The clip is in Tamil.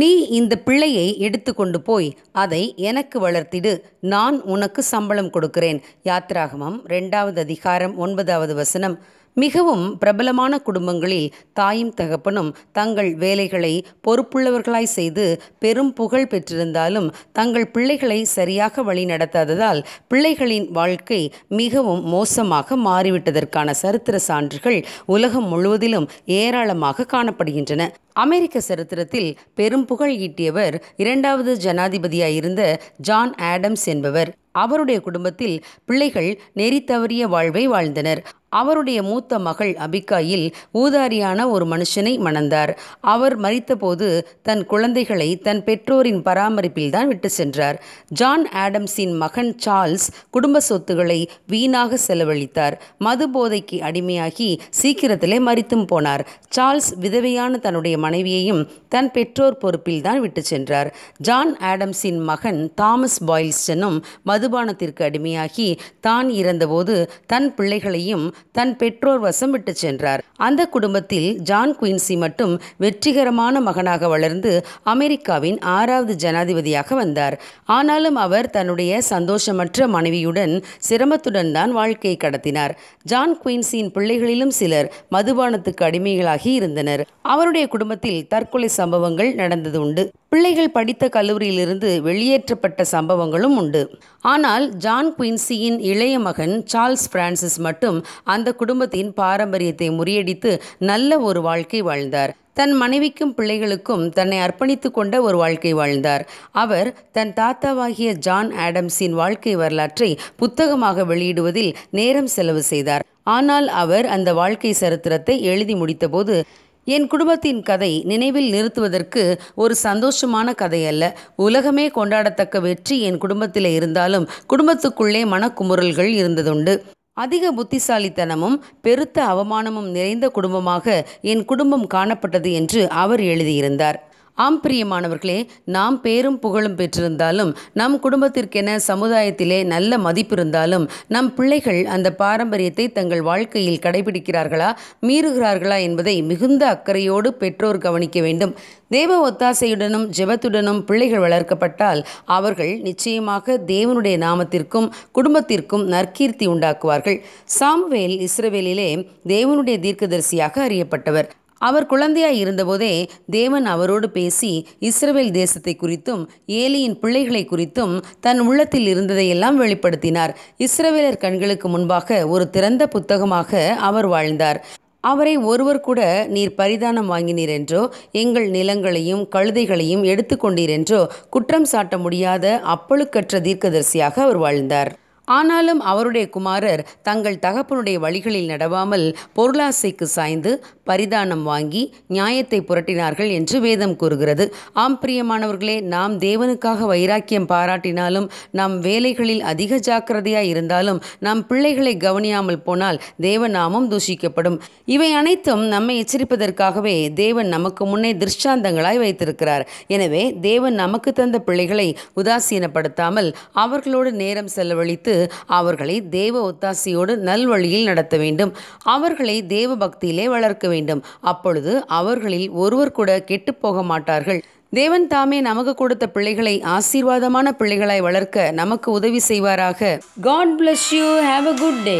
நீ இந்த பிள்ளையை எடுத்துக்கொண்டு போய் அதை எனக்கு வளர்த்திடு நான் உனக்கு சம்பளம் கொடுக்கிறேன் யாத்ராகமம் ரெண்டாவது அதிகாரம் ஒன்பதாவது வசனம் மிகவும் பிரபலமான குடும்பங்களில் தாயும் தகப்பனும் தங்கள் வேலைகளை பொறுப்புள்ளவர்களாய் செய்து பெரும் புகழ் பெற்றிருந்தாலும் தங்கள் பிள்ளைகளை சரியாக வழி நடத்தாததால் பிள்ளைகளின் வாழ்க்கை மிகவும் மோசமாக மாறிவிட்டதற்கான சரித்திர சான்றுகள் உலகம் முழுவதிலும் ஏராளமாக காணப்படுகின்றன அமெரிக்க சரித்திரத்தில் பெரும் புகழ் ஈட்டியவர் இரண்டாவது ஜனாதிபதியாயிருந்த ஜான் ஆடம்ஸ் என்பவர் அவருடைய குடும்பத்தில் பிள்ளைகள் நெறி தவறிய வாழ்வை வாழ்ந்தனர் அவருடைய மூத்த மகள் அபிகாயில் ஊதாரியான ஒரு மனுஷனை மணந்தார் அவர் மறித்தபோது தன் குழந்தைகளை தன் பெற்றோரின் பராமரிப்பில்தான் விட்டு சென்றார் ஜான் ஆடம்ஸின் மகன் சார்ல்ஸ் குடும்ப சொத்துக்களை வீணாக செலவழித்தார் மது போதைக்கு அடிமையாகி சீக்கிரத்திலே மறித்தும் போனார் சார்ல்ஸ் விதவையான தன்னுடைய மனைவியையும் தன் பெற்றோர் பொறுப்பில்தான் விட்டு சென்றார் ஜான் ஆடம்ஸின் மகன் தாமஸ் பாயில்ஸ்டனும் மதுபானத்திற்கு அடிமையாகி தான் இறந்தபோது தன் பிள்ளைகளையும் தன் பெற்றோர் வசம் விட்டு சென்றார் அந்த குடும்பத்தில் ஜான் குயின்சி மட்டும் வெற்றிகரமான மகனாக வளர்ந்து அமெரிக்காவின் ஆறாவது ஜனாதிபதியாக வந்தார் ஆனாலும் அவர் தன்னுடைய சந்தோஷமற்ற மனைவியுடன் சிரமத்துடன் தான் வாழ்க்கையை கடத்தினார் ஜான் குயின்சியின் பிள்ளைகளிலும் சிலர் மதுபானத்துக்கு அடிமைகளாகி இருந்தனர் அவருடைய குடும்பத்தில் தற்கொலை சம்பவங்கள் நடந்தது உண்டு பிள்ளைகள் படித்த கல்லூரியிலிருந்து வெளியேற்றப்பட்ட சம்பவங்களும் உண்டு ஆனால் ஜான் குயின்சியின் இளைய மகன் சார்ல்ஸ் பிரான்சிஸ் மட்டும் அந்த குடும்பத்தின் பாரம்பரியத்தை முறியடித்து நல்ல ஒரு வாழ்க்கை வாழ்ந்தார் தன் மனைவிக்கும் பிள்ளைகளுக்கும் தன்னை அர்ப்பணித்து கொண்ட ஒரு வாழ்க்கை வாழ்ந்தார் அவர் தன் தாத்தாவாகிய ஜான் ஆடம்ஸின் வாழ்க்கை வரலாற்றை புத்தகமாக வெளியிடுவதில் நேரம் செலவு செய்தார் ஆனால் அவர் அந்த வாழ்க்கை சரித்திரத்தை எழுதி முடித்தபோது என் குடும்பத்தின் கதை நினைவில் நிறுத்துவதற்கு ஒரு சந்தோஷமான கதை அல்ல உலகமே கொண்டாடத்தக்க வெற்றி என் குடும்பத்தில் இருந்தாலும் குடும்பத்துக்குள்ளே மனக்குமுறல்கள் இருந்ததுண்டு அதிக புத்திசாலித்தனமும் பெருத்த அவமானமும் நிறைந்த குடும்பமாக என் குடும்பம் காணப்பட்டது என்று அவர் எழுதியிருந்தார் ஆம் பிரியமானவர்களே நாம் பேரும் புகழும் பெற்றிருந்தாலும் நம் குடும்பத்திற்கென சமுதாயத்திலே நல்ல மதிப்பு இருந்தாலும் நம் பிள்ளைகள் அந்த பாரம்பரியத்தை தங்கள் வாழ்க்கையில் கடைபிடிக்கிறார்களா மீறுகிறார்களா என்பதை மிகுந்த அக்கறையோடு பெற்றோர் கவனிக்க வேண்டும் தேவ ஒத்தாசையுடனும் ஜெபத்துடனும் பிள்ளைகள் வளர்க்கப்பட்டால் அவர்கள் நிச்சயமாக தேவனுடைய நாமத்திற்கும் குடும்பத்திற்கும் நற்கீர்த்தி உண்டாக்குவார்கள் சாம்வேல் இஸ்ரவேலிலே தேவனுடைய தீர்க்கதரிசியாக அறியப்பட்டவர் அவர் குழந்தையாய் இருந்தபோதே தேவன் அவரோடு பேசி இஸ்ரேல் தேசத்தை குறித்தும் ஏலியின் பிள்ளைகளை குறித்தும் தன் உள்ளத்தில் இருந்ததையெல்லாம் வெளிப்படுத்தினார் இஸ்ரவேலர் கண்களுக்கு முன்பாக ஒரு திறந்த புத்தகமாக அவர் வாழ்ந்தார் அவரை ஒருவர் கூட நீர் பரிதானம் வாங்கினீர் என்றோ எங்கள் நிலங்களையும் கழுதைகளையும் எடுத்துக்கொண்டீர் என்றோ குற்றம் சாட்ட முடியாத அப்பழுக்கற்ற தீர்க்கதரிசியாக அவர் வாழ்ந்தார் ஆனாலும் அவருடைய குமாரர் தங்கள் தகப்பனுடைய வழிகளில் நடவாமல் பொருளாசைக்கு சாய்ந்து பரிதானம் வாங்கி நியாயத்தை புரட்டினார்கள் என்று வேதம் கூறுகிறது ஆம் பிரியமானவர்களே நாம் தேவனுக்காக வைராக்கியம் பாராட்டினாலும் நாம் வேலைகளில் அதிக ஜாக்கிரதையாக இருந்தாலும் நாம் பிள்ளைகளை கவனியாமல் போனால் தேவநாமம் தூஷிக்கப்படும் இவை அனைத்தும் நம்மை எச்சரிப்பதற்காகவே தேவன் நமக்கு முன்னே திருஷ்டாந்தங்களாய் வைத்திருக்கிறார் எனவே தேவன் நமக்கு தந்த பிள்ளைகளை உதாசீனப்படுத்தாமல் அவர்களோடு நேரம் செலவழித்து அவர்களை தேவ ஒத்தாசியோடு நல்வழியில் நடத்த வேண்டும் அவர்களை தேவ பக்தியிலே வளர்க்க வேண்டும் அப்பொழுது அவர்களில் ஒருவர் கூட கெட்டுப்போக மாட்டார்கள் தேவன் தாமே நமக்கு கொடுத்த பிள்ளைகளை ஆசீர்வாதமான பிள்ளைகளாய் வளர்க்க நமக்கு உதவி செய்வாராக God bless you have a good day